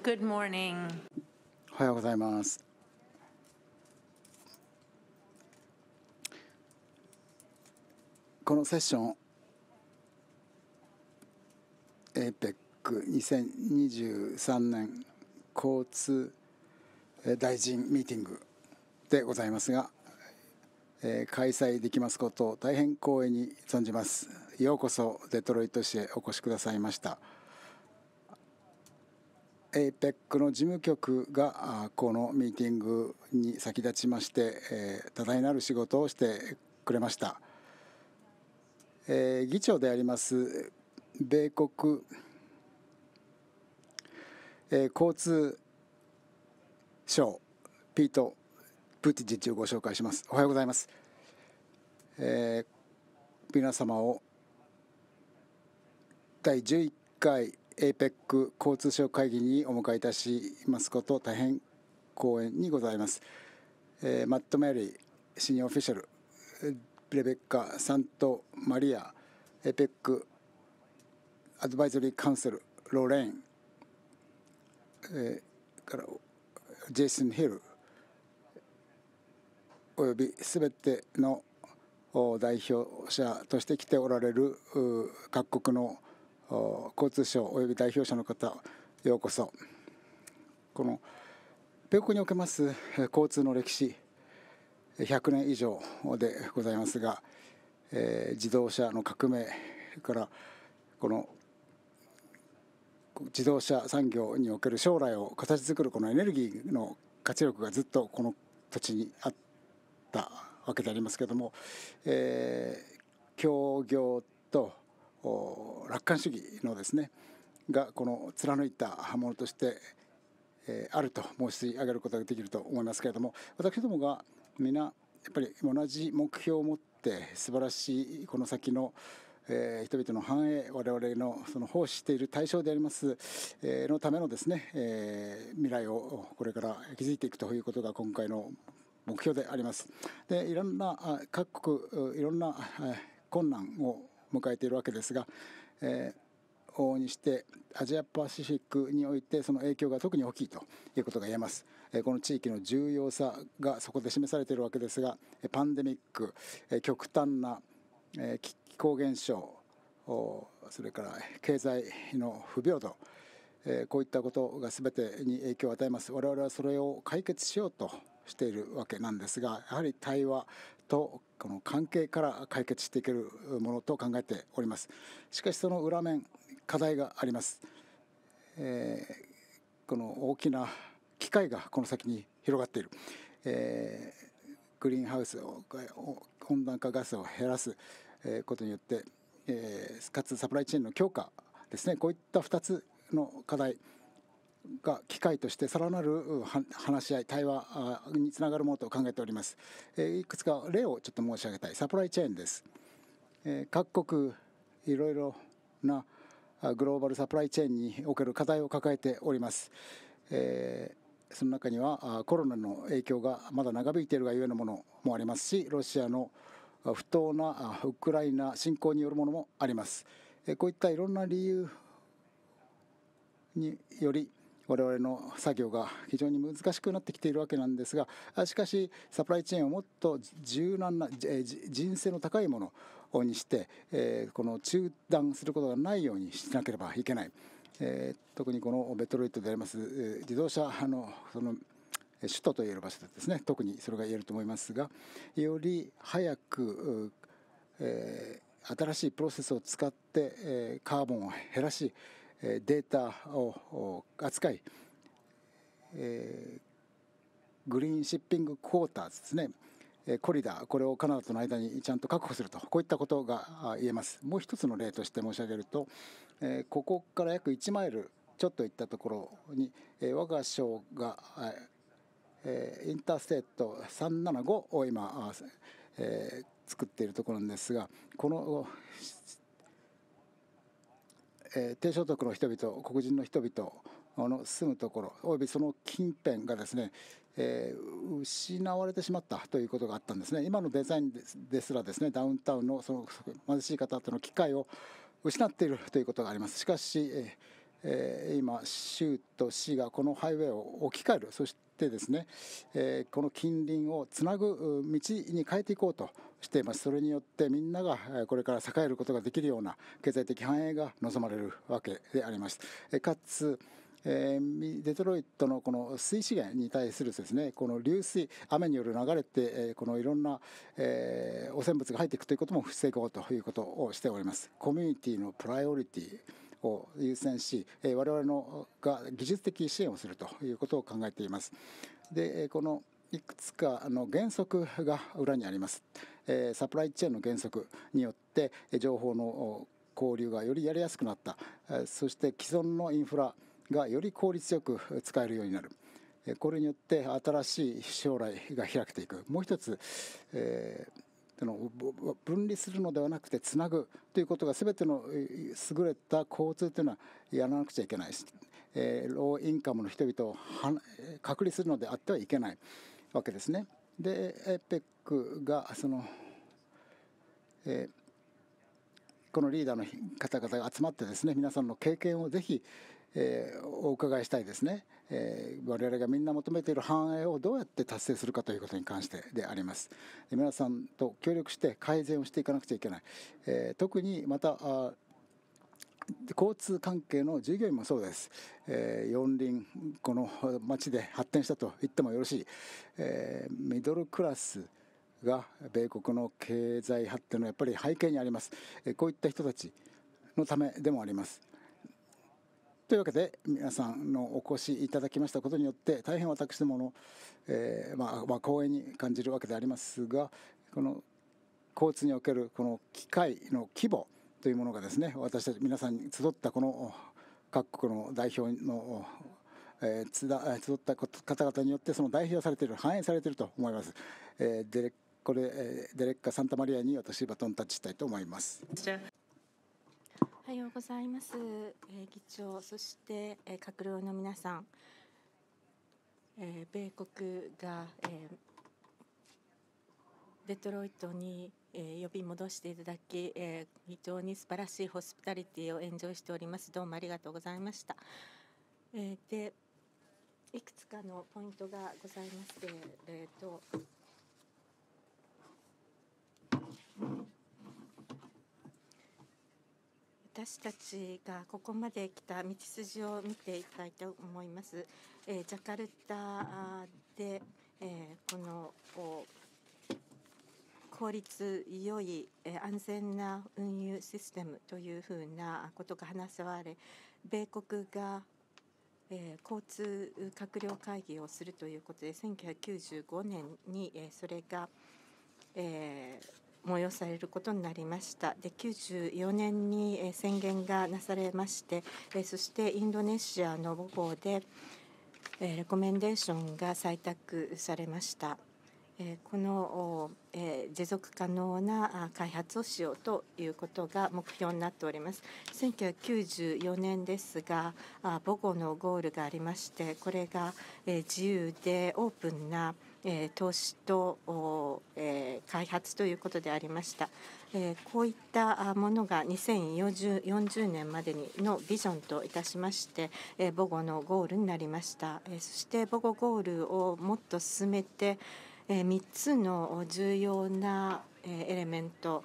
Good morning. おはようございます。このセッション APEC2023 年交通大臣ミーティングでございますが、えー、開催できますことを大変光栄に存じます。ようこそデトロイト市へお越しくださいました。APEC の事務局がこのミーティングに先立ちまして、え多大なる仕事をしてくれました、え議長であります米国、え交通省ピート・プーティジッチをご紹介しますおはようございます、え皆様を第11回 APEC 交通省会議にお迎えいたしますこと大変光栄にございます、えー、マット・メリーシニアオフィシャルレベッカ・サント・マリア APEC アドバイザリーカウンセルローレン、えー、からジェイソン・ヒルおよびすべての代表者として来ておられる各国の交通省および代表者の方ようこそこの米国におけます交通の歴史100年以上でございますが、えー、自動車の革命からこの自動車産業における将来を形作るこのエネルギーの活力がずっとこの土地にあったわけでありますけれども、えー、協業と楽観主義のですねがこの貫いたものとしてあると申し上げることができると思いますけれども私どもが皆やっぱり同じ目標を持って素晴らしいこの先のえ人々の繁栄我々のその奉仕している対象であります、えのためのですね、え未来をこれから築いていくということが今回の目標であります。でいろんな各国いろんな困難を迎えているわけですが、えー、往々にしてアジアパシフィックにおいてその影響が特に大きいということが言えます、えー、この地域の重要さがそこで示されているわけですがパンデミック、えー、極端な、えー、気候現象それから経済の不平等こういったことが全てに影響を与えます我々はそれを解決しようとしているわけなんですがやはり対話とこの関係から解決していけるものと考えておりますしかしその裏面課題があります、えー、この大きな機会がこの先に広がっている、えー、グリーンハウスを温暖化ガスを減らすことによって、えー、かつサプライチェーンの強化ですねこういった2つの課題が機会としてさらなる話し合い対話につながるものと考えておりますいくつか例をちょっと申し上げたいサプライチェーンです各国いろいろなグローバルサプライチェーンにおける課題を抱えておりますその中にはコロナの影響がまだ長引いているがゆえのものもありますしロシアの不当なウクライナ侵攻によるものもありますこういったいろんな理由により我々の作業が非常に難しくなってきているわけなんですがしかしサプライチェーンをもっと柔軟な人性の高いものにして、えこの中断することがないようにしなければいけない、え特にこのベトロイトであります自動車のその首都といえる場所でですね特にそれが言えると思いますがより早く、えー、新しいプロセスを使って、えー、カーボンを減らし、データを扱い、えグリーンシッピングクォーターズですね、コリダー、これをカナダとの間にちゃんと確保すると、こういったことが言えます。もう一つの例として申し上げると、えここから約1マイルちょっと行ったところに、え我が省が、えインターステート375を今、え作っているところなんですが、このえ低所得の人々黒人の人々の住むところおよびその近辺がですね、え失われてしまったということがあったんですね今のデザインですらですねダウンタウンのその貧しい方との機会を失っているということがありますしかし、え今州と市がこのハイウェイを置き換えるそしてですね、えー、この近隣をつなぐ道に変えていこうとしていますそれによってみんながこれから栄えることができるような経済的繁栄が望まれるわけでありますかつえデトロイトのこの水資源に対するですねこの流水雨による流れて、えこのいろんな、え汚染物が入っていくということも防ごうということをしておりますコミュニティのプライオリティを優先し、え我々のが技術的支援をするということを考えています。でこのいくつかの原則が裏にあります。えサプライチェーンの原則によって情報の交流がよりやりやすくなった、そして既存のインフラがより効率よく使えるようになる。これによって新しい将来が開けていく。もう一つ、えーてのを分離するのではなくてつなぐということが全ての優れた交通というのはやらなくちゃいけないし、えー、ローインカムの人々を隔離するのであってはいけないわけですね。で APEC がその、えーこのリーダーの方々が集まってですね皆さんの経験をぜひ、えー、お伺いしたいですね、えー、我々がみんな求めている繁栄をどうやって達成するかということに関してであります皆さんと協力して改善をしていかなくちゃいけない、えー、特にまたあ交通関係の従業員もそうです、えー、四輪この町で発展したと言ってもよろしい、えー、ミドルクラスが米国の経済発展のやっぱり背景にあります、えこういった人たちのためでもありますというわけで皆さんのお越しいただきましたことによって大変私どもの、えー、まあ、まあ、光栄に感じるわけでありますがこの交通におけるこの機械の規模というものがですね私たち皆さんに集ったこの各国の代表のえー、集った方々によってその代表されている反映されていると思います。えー、デレこれ、えー、デレッカ・サンタマリアに私バトンタッチしたいと思います。おはようございます、えー、議長そして、えー、閣僚の皆さん、えー、米国が、えデトロイトに、え呼び戻していただき、え非常に素晴らしいホスピタリティをエンジョイしておりますどうもありがとうございました、えでいくつかのポイントがございまして、えれと私たちがここまで来た道筋を見ていきたいと思います。えー、ジャカルタで、えー、この効率良い安全な運輸システムというふうなことが話され米国がえー、交通閣僚会議をするということで1995年に、えー、それが、えー、催されることになりましたで94年に宣言がなされましてそしてインドネシアの母校でレコメンデーションが採択されましたこの持続可能な開発をしようということが目標になっております1994年ですが母校のゴールがありましてこれが自由でオープンな投資と、開発ということでありました、こういったものが2040年までにのビジョンといたしまして、母語のゴールになりました、そして母語ゴールをもっと進めて、え3つの重要な、エレメント、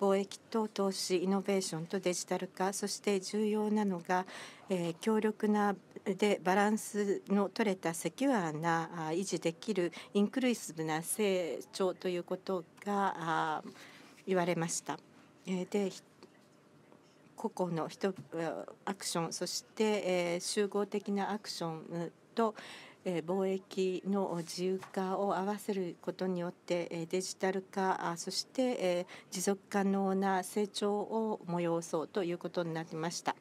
貿易と投資イノベーションとデジタル化そして重要なのが、えー、強力なでバランスの取れたセキュアな維持できるインクルーシブな成長ということが言われました。で個々の人アクションそして集合的なアクションと貿易の自由化を合わせることによってデジタル化そして持続可能な成長を催そうということになりました。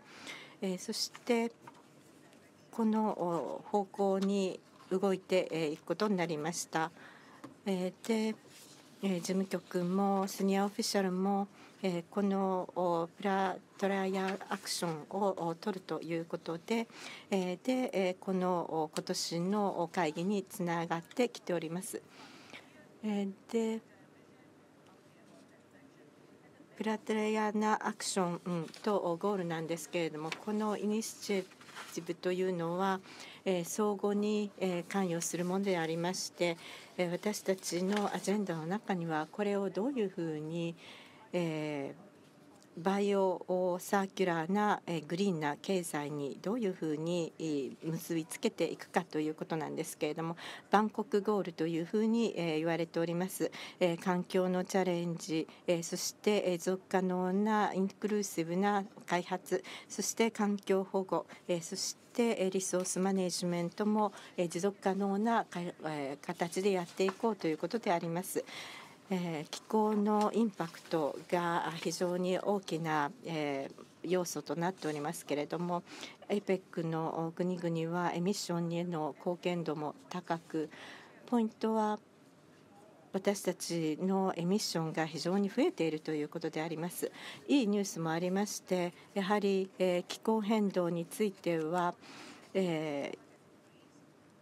えそしてこの方向に動いていくことになりました。で事務局もスニアオフィシャルもこのプラトライアアクションを取るということででこの今年の会議につながってきております。でプラテレアなアクションうん、とゴールなんですけれどもこのイニシティブというのは、えー、相互に、えー、関与するものでありまして、えー、私たちのアジェンダの中にはこれをどういうふうに、えー、バイオサーキュラーなグリーンな経済にどういうふうに結びつけていくかということなんですけれどもバンコクゴールというふうに言われております環境のチャレンジそして続可能なインクルーシブな開発そして環境保護そしてリソースマネジメントも持続可能な形でやっていこうということであります。えー、気候のインパクトが非常に大きな、えー、要素となっておりますけれども APEC の国々はエミッションへの貢献度も高くポイントは私たちのエミッションが非常に増えているということでありますいいニュースもありましてやはり、えー、気候変動については、え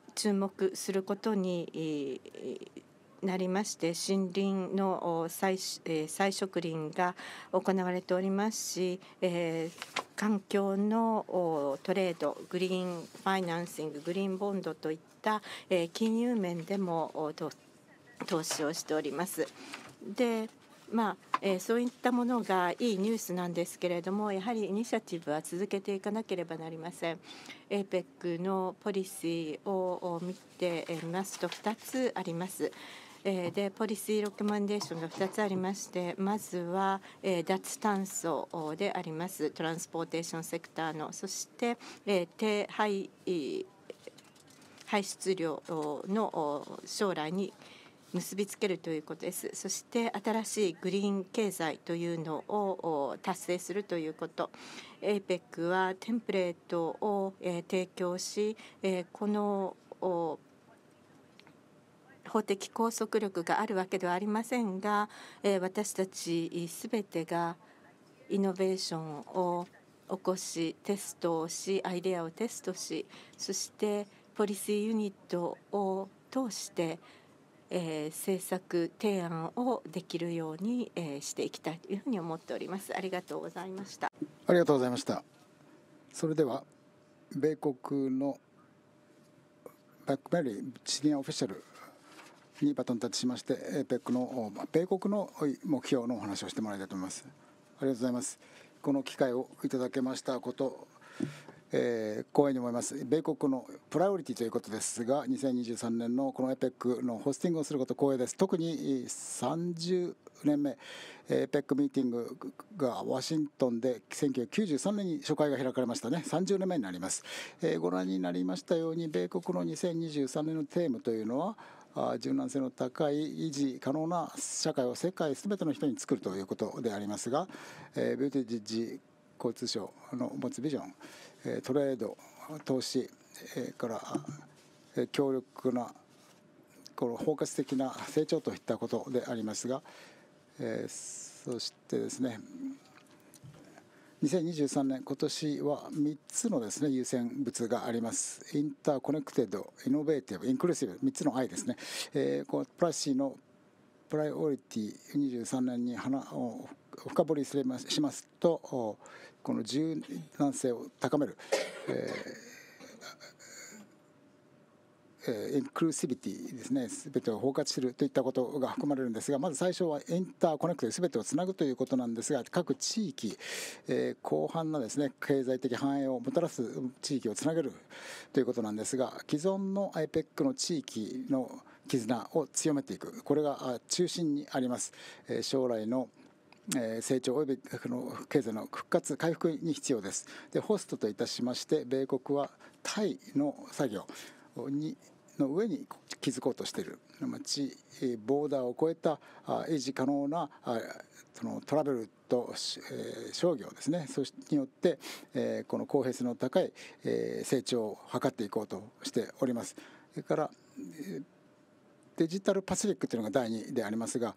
ー、注目することに、えーなりまして森林の再植林が行われておりますし、えー、環境のトレードグリーンファイナンシンググリーンボンドといった、え金融面でも投資をしております。でまあえー、そういったものがいいニュースなんですけれどもやはりイニシアティブは続けていかなければなりません。APEC のポリシーを見てみますと2つあります。えー、でポリシー・ロケマンデーションが2つありましてまずは、えー、脱炭素でありますトランスポーテーションセクターのそして、えー、低排排出量の将来に結びつけるということですそして新しいグリーン経済というのを達成するということ APEC はテンプレートを提供しこの法的拘束力があるわけではありませんが、え私たち全てがイノベーションを起こしテストをしアイデアをテストしそしてポリシーユニットを通して、え政策提案をできるように、えしていきたいというふうに思っておりますありがとうございましたありがとうございましたそれでは米国のバックバリーシニアオフィシャルにバトンタッチしまして APEC の米国の目標のお話をしてもらいたいと思いますありがとうございますこの機会をいただけましたこと、えー、光栄に思います米国のプライオリティということですが2023年のこの APEC のホスティングをすること光栄です特に30年目 APEC ミーティングがワシントンで1993年に初回が開かれましたね30年目になります、えー、ご覧になりましたように米国の2023年のテーマというのは柔軟性の高い維持可能な社会を世界全ての人に作るということでありますが、えー、ビューティジッジ交通省の持つビジョン、えトレード投資、えー、から、えー、強力なこの包括的な成長といったことでありますが、えー、そしてですね2023年、今年は3つのですね優先物があります。インターコネクテッド、イノベーティブ、インクルーシブ、3つの愛ですね。えー、このプラシーのプライオリティ23年に花を深掘りしますと、この柔軟性を高める、えーインクルーシビティですね全てを包括するといったことが含まれるんですがまず最初はインターコネクトで全てをつなぐということなんですが各地域、え広範なですね経済的繁栄をもたらす地域をつなげるということなんですが既存の IPEC の地域の絆を強めていくこれが中心にあります、え将来の成長及びの経済の復活回復に必要ですでホストといたしまして米国はタイの作業にの上に築こうとしている街ボーダーを超えた維持可能なそのトラベルと商業ですねそしてによってこの公平性の高い成長を図っていこうとしております。それからデジタルパシフィックというのが第2でありますが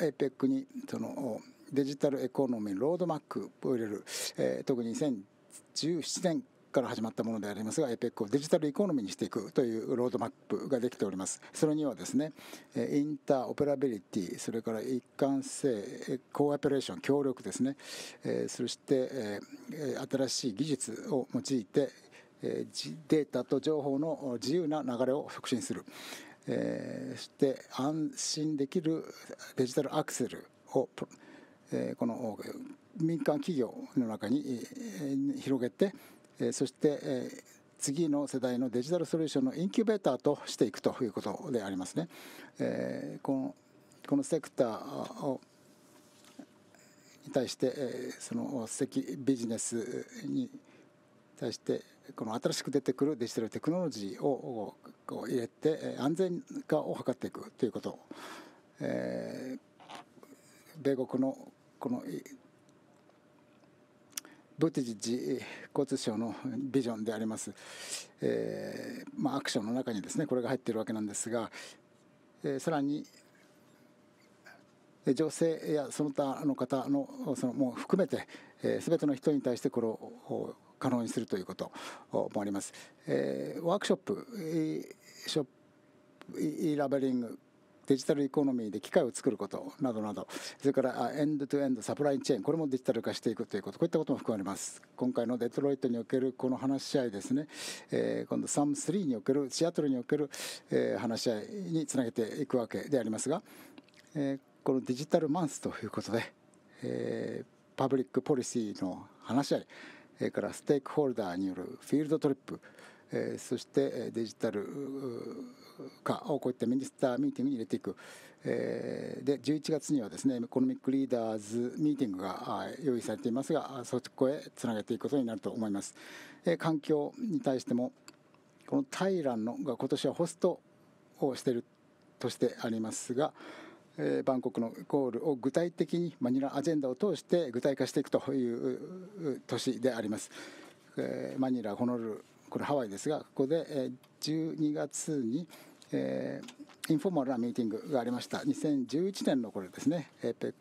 APEC にそのデジタルエコノミーロードマップを入れる、え特に2017年から始まったものでありますが APEC をデジタルエコノミーにしていくというロードマップができておりますそれにはですねインターオペラビリティそれから一貫性コーアペレーション協力ですねそして新しい技術を用いてデータと情報の自由な流れを促進するそして安心できるデジタルアクセルをこの民間企業の中に広げてそして次の世代のデジタルソリューションのインキュベーターとしていくということでありますね。このこのセクターをに対してその石ビジネスに対してこの新しく出てくるデジタルテクノロジーを入れて安全化を図っていくということ、え米国のこのブティジッジ交通省のビジョンであります、えーまあ、アクションの中にですねこれが入っているわけなんですが、えー、さらに女性やその他の方のそのもう含めて、えー、全ての人に対してこれを可能にするということもあります。えー、ワークショップショップラベリングデジタルエコノミーで機械を作ることなどなどそれからエンドトゥエンドサプライチェーンこれもデジタル化していくということこういったことも含まれます今回のデトロイトにおけるこの話し合いですね、えー、今度サム3におけるシアトルにおける、えー、話し合いにつなげていくわけでありますが、えー、このデジタルマンスということで、えー、パブリックポリシーの話し合いそれからステークホルダーによるフィールドトリップ、えー、そしてデジタルかをこういったミニスターミーティングに入れていく、えー、で11月にはですねエコノミックリーダーズミーティングが用意されていますがそこへつなげていくことになると思います、えー、環境に対してもこのタイランのが今年はホストをしているとしてありますがえー、バンコクのゴールを具体的にマニラアジェンダを通して具体化していくという年であります。えー、マニラ、ホノルル、これハワイですがここで、12月に、えー、インフォーマルなミーティングがありました2011年のこれですね APEC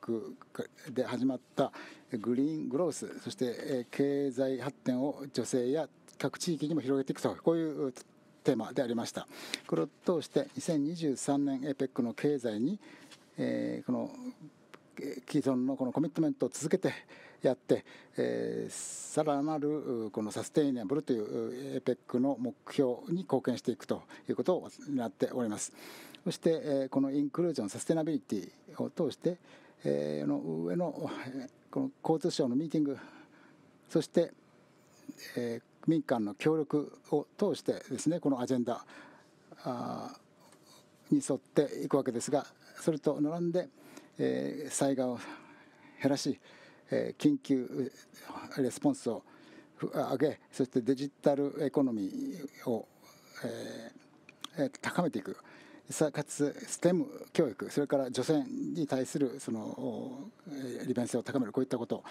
で始まったグリーングロースそして、え経済発展を女性や各地域にも広げていくとこういうテーマでありましたこれを通して2023年 APEC の経済に、えー、この既存のこのコミットメントを続けてやって、えー、さらなるこのサステイナブルという a ペックの目標に貢献していくということをなっております。そして、えこのインクルージョン、サステナビリティを通して、えー、の上のこの交通省のミーティング、そして、えー、民間の協力を通してですね、このアジェンダに沿っていくわけですが、それと並んで、えー、災害を減らし、え緊急レスポンスを上げそしてデジタルエコノミーを、え高めていくかつ STEM 教育それから除染に対するその利便性を高めるこういったこと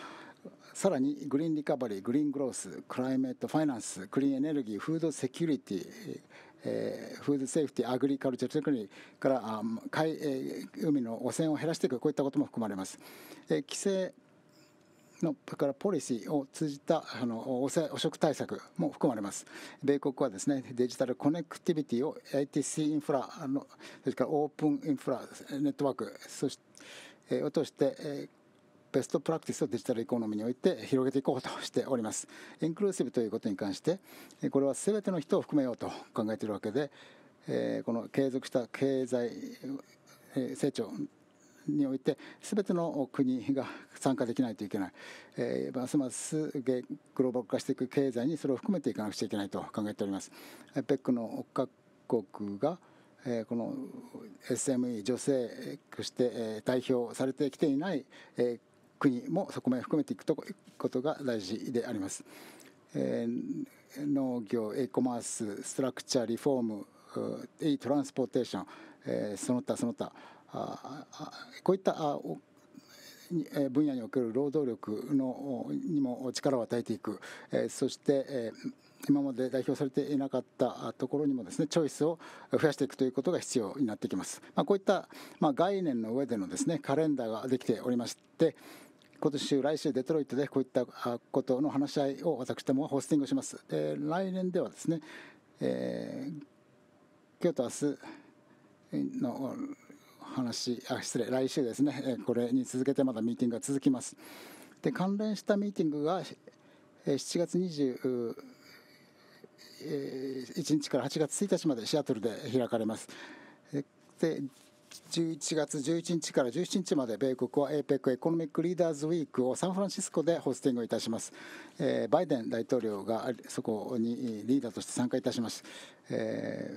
さらにグリーンリカバリーグリーングロースクライメートファイナンスクリーンエネルギーフードセキュリティえフードセーフティアグリカルチャーテクニから海,、え海の汚染を減らしていくこういったことも含まれます、え規制のからポリシーを通じたあの汚職対策も含まれます米国はですねデジタルコネクティビティを ITC インフラのそれからオープンインフラネットワークそして、えを通して、えベストプラクティスをデジタルエコノミーにおいて広げていこうとしておりますインクルーシブということに関してこれは全ての人を含めようと考えているわけで、えこの継続した経済成長において全ての国が参加できないといけない、えー、ますますグローバル化していく経済にそれを含めていかなくちゃいけないと考えております。APEC の各国がこの SME 女性として代表されてきていない国もそこまで含めていくとことが大事であります。農業、エコマース、ストラクチャー、リフォーム、イトランスポーテーション、その他その他こういった分野における労働力のにも力を与えていくそして今まで代表されていなかったところにもですねチョイスを増やしていくということが必要になってきます、まあ、こういった、まあ、概念の上でのですねカレンダーができておりまして今年、来週、デトロイトでこういったことの話し合いを私どもはホスティングします。で来年ではですね、えー、今日と明日の話あ失礼来週ですねこれに続けてまだミーティングが続きますで関連したミーティングが7月21日から8月1日までシアトルで開かれますで11月11日から17日まで米国は APEC エコノミック・リーダーズ・ウィークをサンフランシスコでホスティングいたします、えー、バイデン大統領がそこにリーダーとして参加いたします、え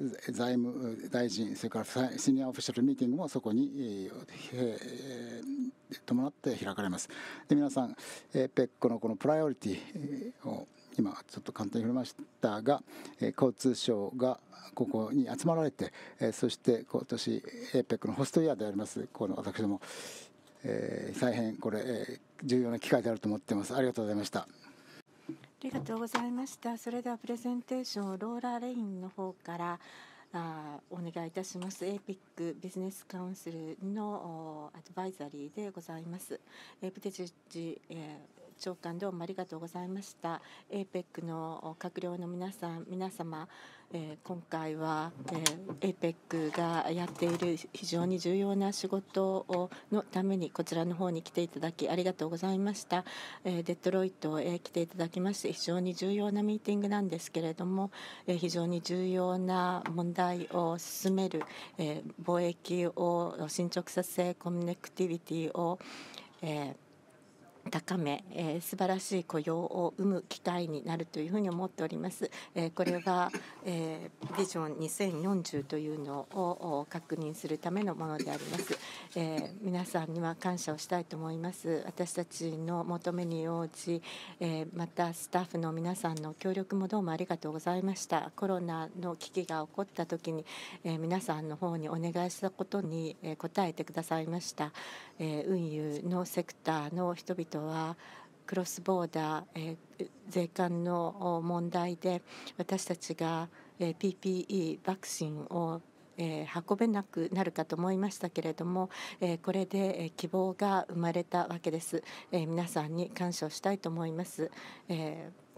ー、財務大臣それからシニアオフィシャルミーティングもそこに、えー、伴って開かれますで皆さん APEC のこのプライオリティを、今ちょっと簡単に触れましたが、えー、交通省がここに集まられて、えー、そして今年 APEC のホストイヤーでありますこの私ども、えー、大変これ、えー、重要な機会であると思っていますありがとうございましたありがとうございましたそれではプレゼンテーションをローラーレインの方からあお願いいたします APEC ビジネスカウンセルのアドバイザリーでございますプテジッジ、え長官どうもありがとうございました APEC の閣僚の皆さん皆様、えー、今回は、えー、APEC がやっている非常に重要な仕事のためにこちらの方に来ていただきありがとうございました、えー、デトロイトへ来ていただきまして非常に重要なミーティングなんですけれども、えー、非常に重要な問題を進める、えー、貿易を進捗させコミュニティビティを、えー高め、えー、素晴らしい雇用を生む機会になるというふうに思っております。えー、これは、えー、ビジョン2040というのを確認するためのものであります、えー。皆さんには感謝をしたいと思います。私たちの求めに応じ、えー、またスタッフの皆さんの協力もどうもありがとうございました。コロナの危機が起こった時に、えー、皆さんの方にお願いしたことに、え答えてくださいました。えー、運輸のセクターの人々ドはクロスボーダー、え税関の問題で私たちが、え PPE ワクチンをえ運べなくなるかと思いましたけれども、えこれで希望が生まれたわけです、え皆さんに感謝をしたいと思います、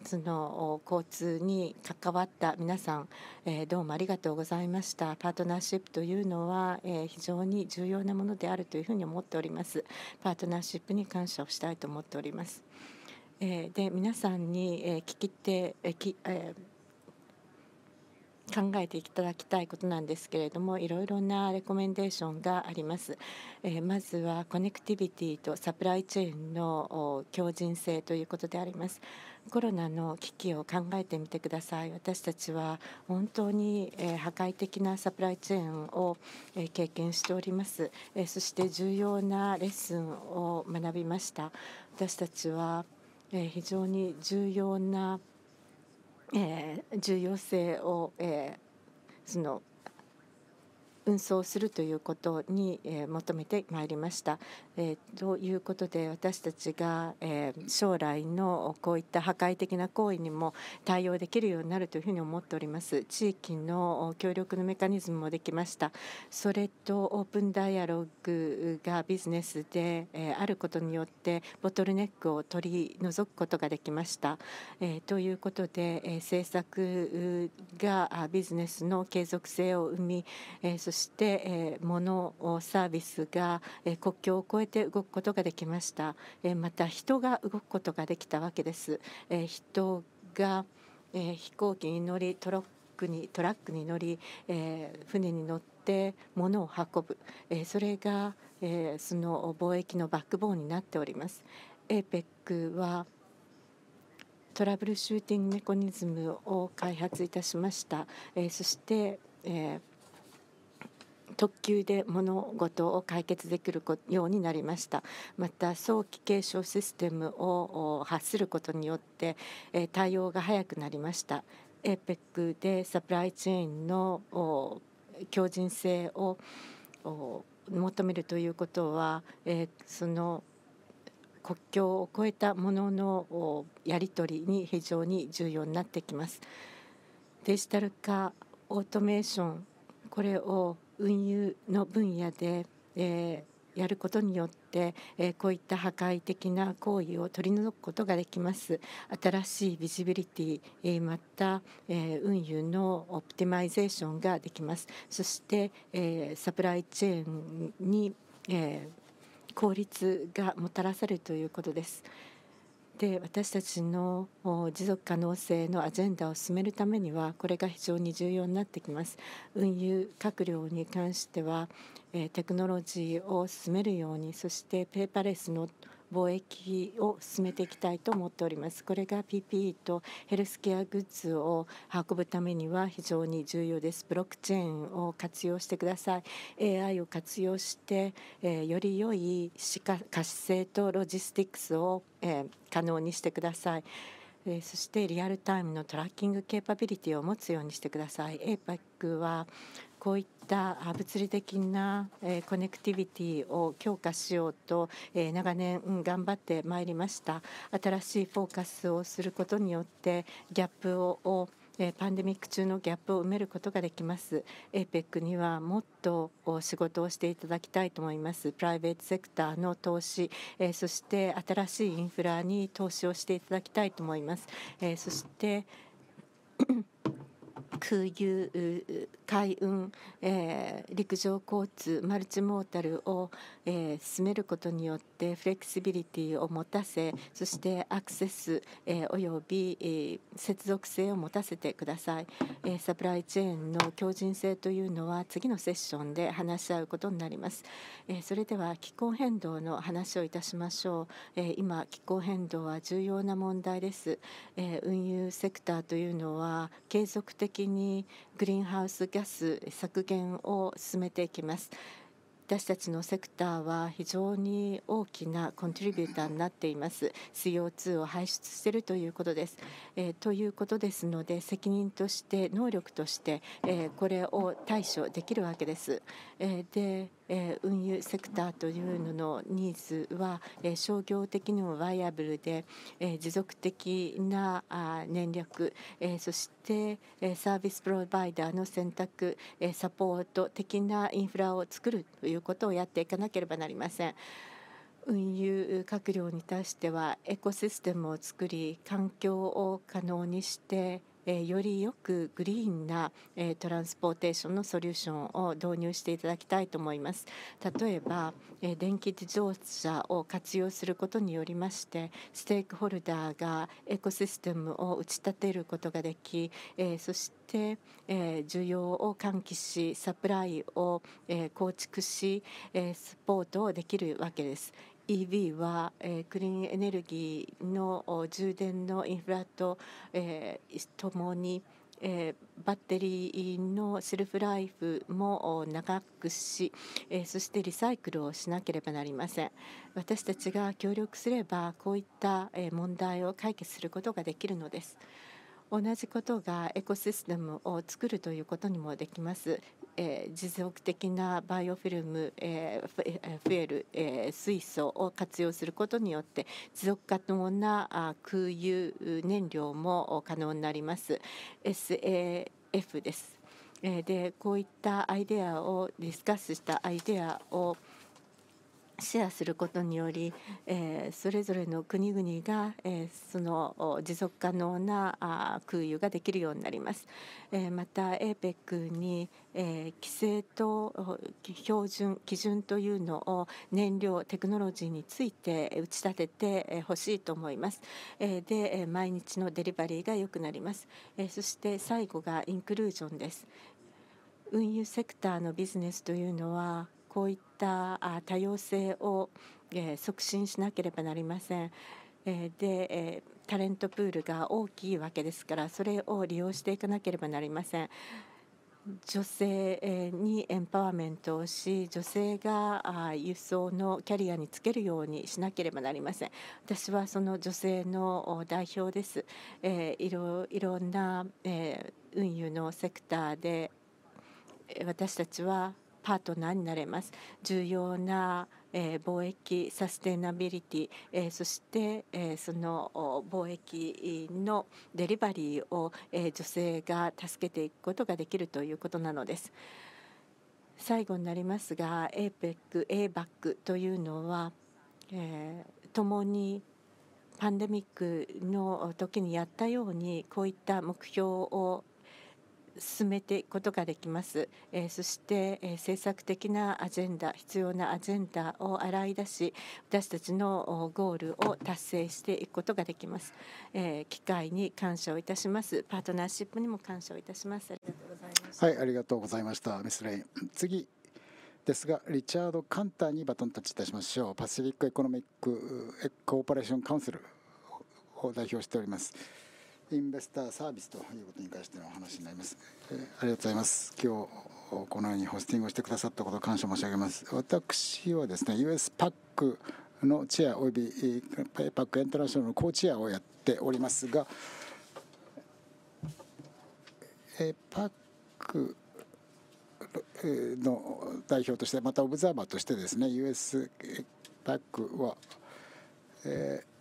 その交通に関わった皆さん、えー、どうもありがとうございましたパートナーシップというのは、えー、非常に重要なものであるというふうに思っておりますパートナーシップに感謝をしたいと思っております、えー、で皆さんに、え聞き手、えきえ考えていただきたいことなんですけれどもいろいろなレコメンデーションがあります、えー、まずはコネクティビティとサプライチェーンの強靭性ということでありますコロナの危機を考えてみてください私たちは本当に、え破壊的なサプライチェーンを、え経験しております、えそして重要なレッスンを学びました私たちは、え非常に重要な、え重要性を、えその運送するということに、え求めてまいりました。えということで私たちが、え将来のこういった破壊的な行為にも対応できるようになるというふうに思っております。地域の協力のメカニズムもできました。それとオープンダイアログがビジネスで、えあることによってボトルネックを取り除くことができました。えということで、え政策がビジネスの継続性を生み、えして、えー、物サービスが、えー、国境を越えて動くことができました、えー、また人が動くことができたわけです、えー、人が、えー、飛行機に乗りトラックにトラックに乗り、えー、船に乗って物を運ぶ、えー、それが、えー、その貿易のバックボーンになっております APEC はトラブルシューティングメカニズムを開発いたしました、えー、そして、えー、特急で物事を解決できるようになりましたまた早期継承システムを発することによって対応が早くなりました APEC でサプライチェーンの強靭性を求めるということは、えその国境を越えたもののやり取りに非常に重要になってきます。デジタル化オートメーションこれを運輸の分野で、えー、やることによって、えー、こういった破壊的な行為を取り除くことができます新しいビジビリティ、えー、また、え運輸のオプティマイゼーションができますそして、えサプライチェーンに、え効率がもたらされるということです。で私たちの持続可能性のアジェンダを進めるためにはこれが非常に重要になってきます運輸閣僚に関してはテクノロジーを進めるようにそしてペーパーレスの貿易を進めていきたいと思っております。これが PPE とヘルスケアグッズを運ぶためには非常に重要です。ブロックチェーンを活用してください。AI を活用して、えより良い可視性とロジスティックスを、え可能にしてください。そしてリアルタイムのトラッキングケーパビリティを持つようにしてください。APEC はこういっした物理的なコネクティビティを強化しようと長年頑張ってまいりました新しいフォーカスをすることによってギャップをパンデミック中のギャップを埋めることができます APEC にはもっと仕事をしていただきたいと思いますプライベートセクターの投資そして新しいインフラに投資をしていただきたいと思いますそして空輸、海運、えー、陸上交通マルチモータルを、えー、進めることによってしてフレキシビリティを持たせそしてアクセス、えおよび、接続性を持たせてください、えサプライチェーンの強靭性というのは次のセッションで話し合うことになります、えそれでは気候変動の話をいたしましょう、え今気候変動は重要な問題です、え運輸セクターというのは継続的にグリーンハウスガス削減を進めていきます、私たちのセクターは非常に大きなコントリビューターになっています CO2 を排出しているということです、えー、ということですので責任として能力として、えー、これを対処できるわけです、えー、でえ運輸セクターというののニーズは、え商業的にもワイヤブルで、え持続的なあ燃略、えそして、えサービスプロバイダーの選択、えサポート的なインフラを作るということをやっていかなければなりません。運輸閣僚に対してはエコシステムを作り環境を可能にしてえよりよくグリーンな、えトランスポーテーションのソリューションを導入していただきたいと思います。例えば、え電気自動車を活用することによりましてステークホルダーがエコシステムを打ち立てることができ、えそして、え需要を喚起しサプライを、え構築し、えサポートをできるわけです。EV は、えクリーンエネルギーの充電のインフラと、えともに、えバッテリーのセルフライフも長くし、えそしてリサイクルをしなければなりません私たちが協力すればこういった問題を解決することができるのです。同じことがエコシステムを作るということにもできます。えー、持続的なバイオフィルム、えー、増える、えー、水素を活用することによって持続可能な空輸燃料も可能になります。SAF です。でこういったアイデアをディスカスしたアイデアをシェアすることにより、えー、それぞれの国々が、えー、その持続可能なあ空輸ができるようになります。えー、また APEC に、えー、規制と標準基準というのを燃料テクノロジーについて打ち立ててほしいと思います。えー、で毎日のデリバリーが良くなります。えー、そして最後がインクルージョンです。運輸セクターのビジネスというのはこういったた多様性を、え促進しなければなりません。で、えタレントプールが大きいわけですからそれを利用していかなければなりません。女性にエンパワーメントをし女性が輸送のキャリアにつけるようにしなければなりません私はその女性の代表です、えいろいろな、え運輸のセクターで私たちはパートナーになれます重要な、え貿易サステナビリティ、えそして、えその貿易のデリバリーを、え女性が助けていくことができるということなのです。最後になりますが APEC、ABAC というのは、え共にパンデミックの時にやったようにこういった目標を進めていくことができます、えー、そして、えー、政策的なアジェンダ必要なアジェンダを洗い出し私たちのゴールを達成していくことができます、えー、機会に感謝をいたしますパートナーシップにも感謝をいたしますありがとうございましたはいありがとうございましたミスレイン次ですがリチャード・カンターにバトンタッチいたしましょうパシフィックエコノミックコーポレーションカウンセルを代表しておりますインベスターサービスということに関してのお話になります、えー、ありがとうございます今日このようにホスティングをしてくださったこと感謝申し上げます私はですね US パックのチェアおよびパパックエンターショナルのコーチェアをやっておりますが、えー、パックの代表としてまたオブザーバーとしてですね US パックは、えー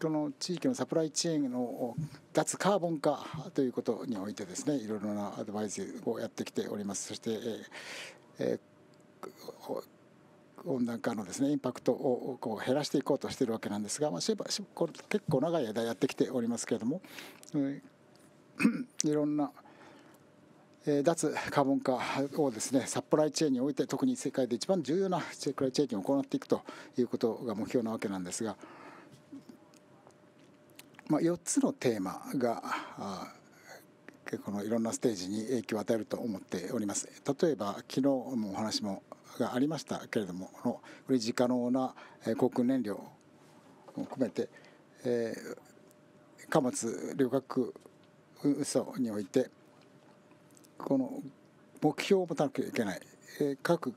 この地域のサプライチェーンの脱カーボン化ということにおいてですねいろいろなアドバイスをやってきておりますそして、えー、温暖化のですねインパクトをこう減らしていこうとしているわけなんですが、まあ、結構長い間やってきておりますけれども、えー、いろんな脱カーボン化をですねサプライチェーンにおいて特に世界で一番重要なサプライチェーンを行っていくということが目標なわけなんですが。まあ、4つのテーマがこのいろんなステージに影響を与えると思っております例えば昨日もお話もがありましたけれどもこのれ自家能な航空燃料を含めて、えー、貨物旅客輸送においてこの目標を持たなきゃいけない、えー、各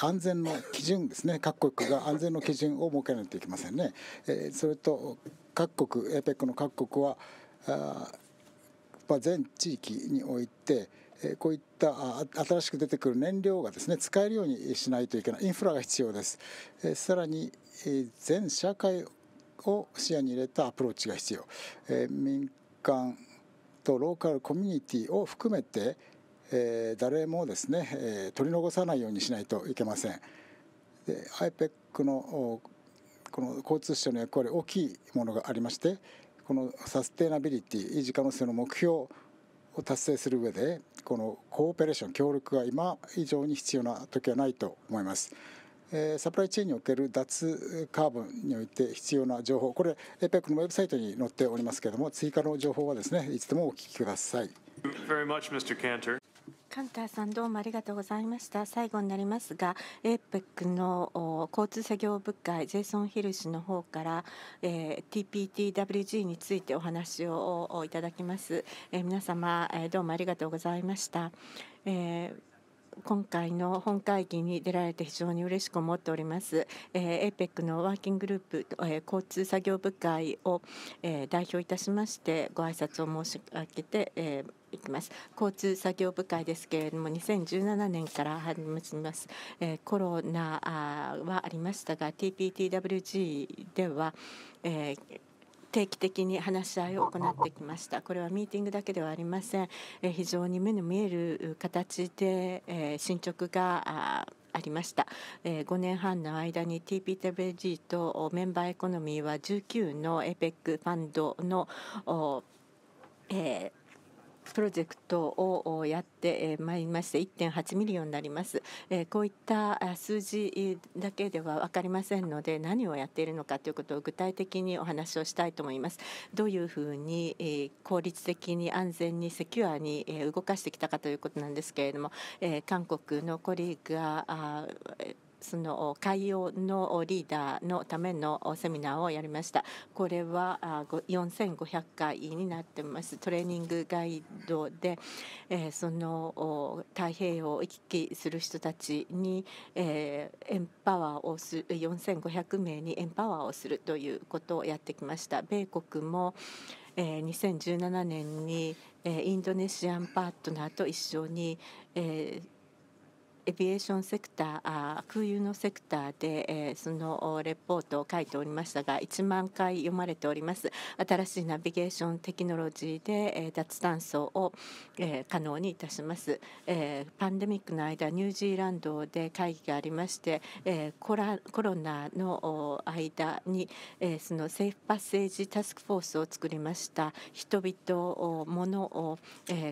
安全の基準ですね各国が安全の基準を設けないといけませんね。えー、それと各国 APEC の各国はあ、まあ、全地域においてこういった新しく出てくる燃料がですね使えるようにしないといけないインフラが必要です。さらに全社会を視野に入れたアプローチが必要。民間とローカルコミュニティを含めてえー、誰もですね、えー、取り残さないようにしないといけません。で IPEC のこの交通省の役割大きいものがありましてこのサステナビリティ維持可能性の目標を達成する上でこのコーペレーション協力が今以上に必要な時はないと思います。えサプライチェーンにおける脱カーボンにおいて必要な情報これ APEC のウェブサイトに載っておりますけれども追加の情報はですねいつでもお聞きください。カンターさんどうもありがとうございました最後になりますが APEC の交通作業部会ジェイソン・ヒル氏の方から、えー、TPTWG についてお話をいただきます、えー、皆様、えー、どうもありがとうございました、えー今回の本会議に出られて非常に嬉しく思っております。えー、APEC のワーキンググループ、えー、交通作業部会を、えー、代表いたしましてご挨拶を申し上げて、えーいきます交通作業部会ですけれども2017年から始まります、えー、コロナはありましたが TPTWG では、えー、定期的に話し合いを行ってきましたこれはミーティングだけではありません、え非常に目の見える形で、え進捗がありました、え5年半の間に TPWG とメンバーエコノミーは19の APEC ファンドの、えープロジェクトをやってまいりまして1.8ミリオンになります。こういった数字だけでは分かりませんので何をやっているのかということを具体的にお話をしたいと思います。どういうふうに効率的に安全にセキュアに動かしてきたかということなんですけれども韓国のコリーがその海洋のリーダーのためのセミナーをやりました。これは4500回になってます。トレーニングガイドで、えその太平洋を行き来する人たちに、えエンパワーをする4500名にエンパワーをするということをやってきました。米国もえ2017年に、えインドネシアンパートナーと一緒に、えー、エビエーションセクター空輸のセクターで、そのレポートを書いておりましたが1万回読まれております新しいナビゲーションテクノロジーで、脱炭素を、可能にいたします、パンデミックの間ニュージーランドで会議がありまして、コロナの間に、そのセーフパッセージタスクフォースを作りました人々物を、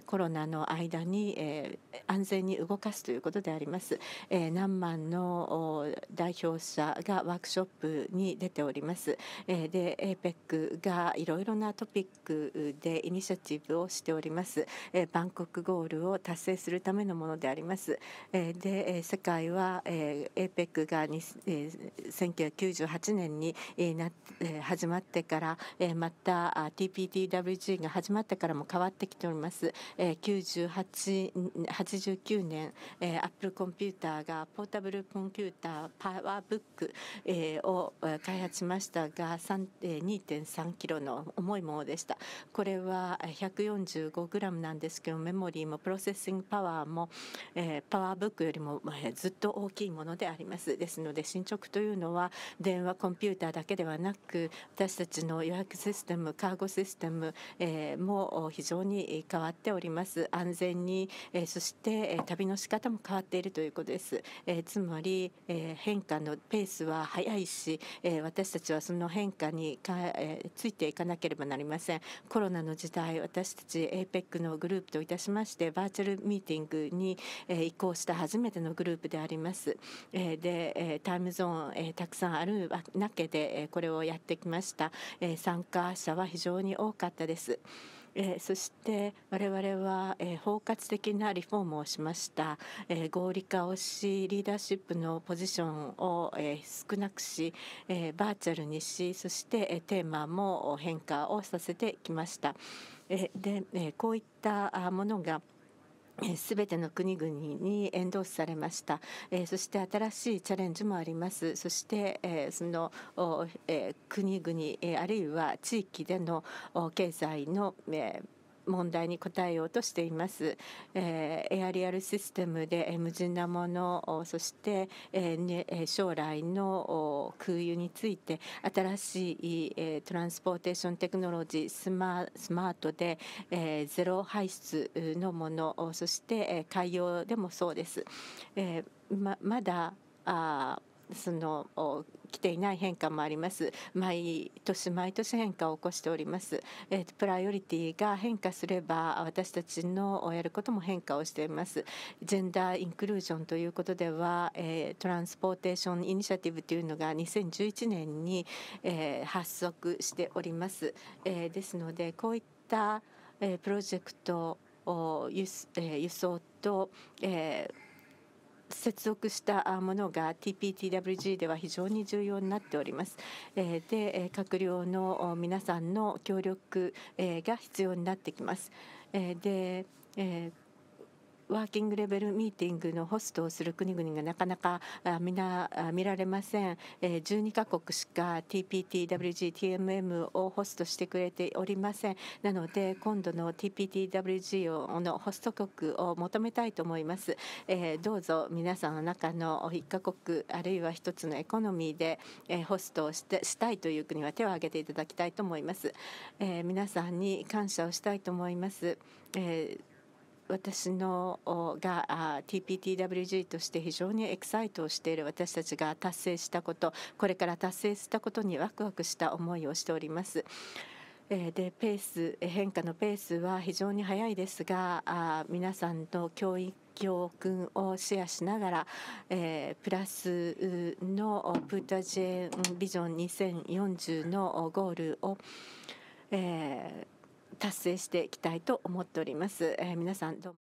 コロナの間に、安全に動かすということでありますります、えー、何万の代表者がワークショップに出ております、えー、で APEC がいろいろなトピックでイニシアチブをしております、えー、バンコクゴールを達成するためのものであります、えー、で世界は、えー、APEC が、えー、1998年にな始まってからまた TPTWG が始まってからも変わってきております98 89年アップルコンピューターがポータブルコンピューターパワーブック、えー、を開発しましたが2.3キロの重いものでしたこれは145グラムなんですけどメモリーもプロセッシングパワーも、えー、パワーブックよりもずっと大きいものでありますですので進捗というのは電話コンピューターだけではなく私たちの予約システムカーゴシステム、えー、も非常に変わっております安全に、えー、そして旅の仕方も変わってているということです。えー、つまり、えー、変化のペースは速いし、えー、私たちはその変化にか、えー、ついていかなければなりません。コロナの時代、私たち APEC のグループといたしまして、バーチャルミーティングに、えー、移行した初めてのグループであります。えー、で、えー、タイムゾーン、えー、たくさんある中で、えー、これをやってきました。えー、参加者は非常に多かったです。えー、そして我々は、えー、包括的なリフォームをしました、えー、合理化をしリーダーシップのポジションを、え少なくし、えバーチャルにしそして、えテーマも変化をさせてきました。えで、えこういったものがすべての国々にエンドされました、えー、そして新しいチャレンジもありますそして、えー、その、えー、国々、えー、あるいは地域での経済の、えー問題に答えようとしています。えー、エアリアルシステムで無人なものそして、えーね、将来の空輸について新しい、えー、トランスポーテーションテクノロジースマスマートで、えー、ゼロ排出のものそして海洋でもそうです。えー、ままだあその来ていない変化もあります毎年毎年変化を起こしております、えーと、プライオリティが変化すれば私たちのやることも変化をしていますジェンダーインクルージョンということでは、えー、トランスポーテーションイニシアティブというのが2011年に、えー、発足しております、えー、ですのでこういった、えー、プロジェクト輸,、えー、輸送と、えー接続したものが TPTWG では非常に重要になっております。で閣僚の皆さんの協力が必要になってきます。でえワーキングレベルミーティングのホストをする国々がなかなか皆見られません12カ国しか TPTWGTMM をホストしてくれておりませんなので今度の TPTWG のホスト国を求めたいと思いますどうぞ皆さんの中の1カ国あるいは1つのエコノミーでホストをしたいという国は手を挙げていただきたいと思います皆さんに感謝をしたいと思います。えー私のが TPTWG として非常にエキサイトをしている私たちが達成したことこれから達成したことにワクワクした思いをしております。でペース変化のペースは非常に速いですが皆さんの教育教訓をシェアしながら、えー、プラスのプータジェンビジョン2040のゴールを、えー達成していきたいと思っております。えー、皆さんどうも